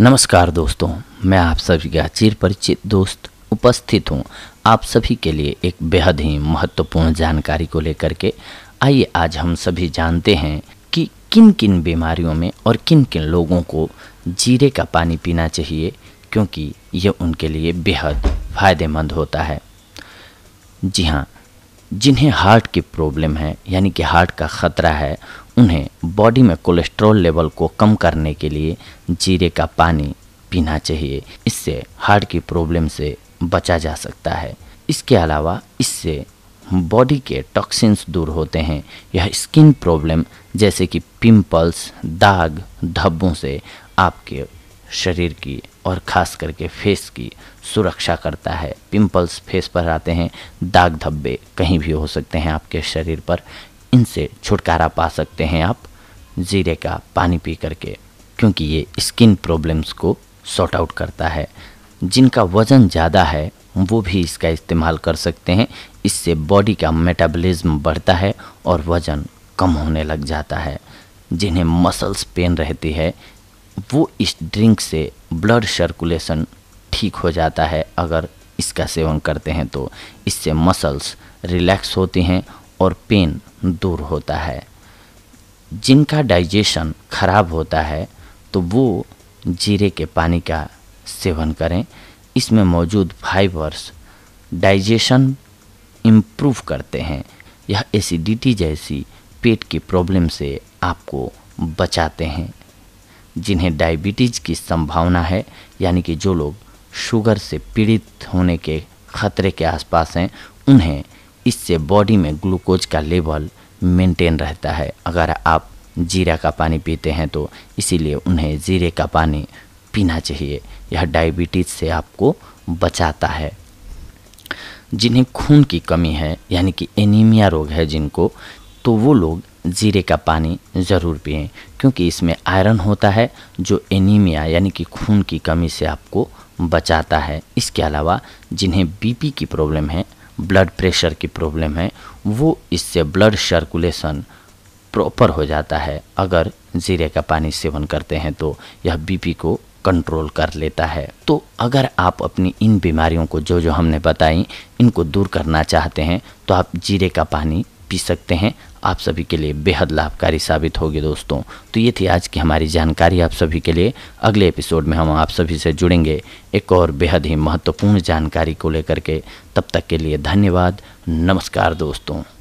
नमस्कार दोस्तों मैं आप सभी का चिर परिचित दोस्त उपस्थित हूँ आप सभी के लिए एक बेहद ही महत्वपूर्ण जानकारी को लेकर के आइए आज हम सभी जानते हैं कि किन किन बीमारियों में और किन किन लोगों को जीरे का पानी पीना चाहिए क्योंकि यह उनके लिए बेहद फ़ायदेमंद होता है जी हाँ जिन्हें हार्ट की प्रॉब्लम है यानी कि हार्ट का ख़तरा है उन्हें बॉडी में कोलेस्ट्रॉल लेवल को कम करने के लिए जीरे का पानी पीना चाहिए इससे हार्ट की प्रॉब्लम से बचा जा सकता है इसके अलावा इससे बॉडी के टॉक्सिन्स दूर होते हैं यह स्किन प्रॉब्लम जैसे कि पिंपल्स दाग धब्बों से आपके शरीर की और ख़ास करके फेस की सुरक्षा करता है पिंपल्स फेस पर आते हैं दाग धब्बे कहीं भी हो सकते हैं आपके शरीर पर इनसे छुटकारा पा सकते हैं आप ज़ीरे का पानी पी करके क्योंकि ये स्किन प्रॉब्लम्स को सॉर्ट आउट करता है जिनका वज़न ज़्यादा है वो भी इसका इस्तेमाल कर सकते हैं इससे बॉडी का मेटाबॉलिज्म बढ़ता है और वज़न कम होने लग जाता है जिन्हें मसल्स पेन रहती है वो इस ड्रिंक से ब्लड सर्कुलेशन ठीक हो जाता है अगर इसका सेवन करते हैं तो इससे मसल्स रिलैक्स होती हैं और पेन दूर होता है जिनका डाइजेशन खराब होता है तो वो जीरे के पानी का सेवन करें इसमें मौजूद फाइबर्स डाइजेशन इम्प्रूव करते हैं यह एसिडिटी जैसी पेट की प्रॉब्लम से आपको बचाते हैं जिन्हें डायबिटीज़ की संभावना है यानी कि जो लोग शुगर से पीड़ित होने के ख़तरे के आसपास हैं उन्हें इससे बॉडी में ग्लूकोज का लेवल मेंटेन रहता है अगर आप जीरा का पानी पीते हैं तो इसीलिए उन्हें जीरे का पानी पीना चाहिए यह डायबिटीज़ से आपको बचाता है जिन्हें खून की कमी है यानी कि एनीमिया रोग है जिनको तो वो लोग जीरे का पानी ज़रूर पिए क्योंकि इसमें आयरन होता है जो एनीमिया यानी कि खून की कमी से आपको बचाता है इसके अलावा जिन्हें बीपी की प्रॉब्लम है ब्लड प्रेशर की प्रॉब्लम है वो इससे ब्लड सर्कुलेशन प्रॉपर हो जाता है अगर जीरे का पानी सेवन करते हैं तो यह बीपी को कंट्रोल कर लेता है तो अगर आप अपनी इन बीमारियों को जो जो हमने बताई इनको दूर करना चाहते हैं तो आप जीरे का पानी पी सकते हैं आप सभी के लिए बेहद लाभकारी साबित होगी दोस्तों तो ये थी आज की हमारी जानकारी आप सभी के लिए अगले एपिसोड में हम आप सभी से जुड़ेंगे एक और बेहद ही महत्वपूर्ण जानकारी को लेकर के तब तक के लिए धन्यवाद नमस्कार दोस्तों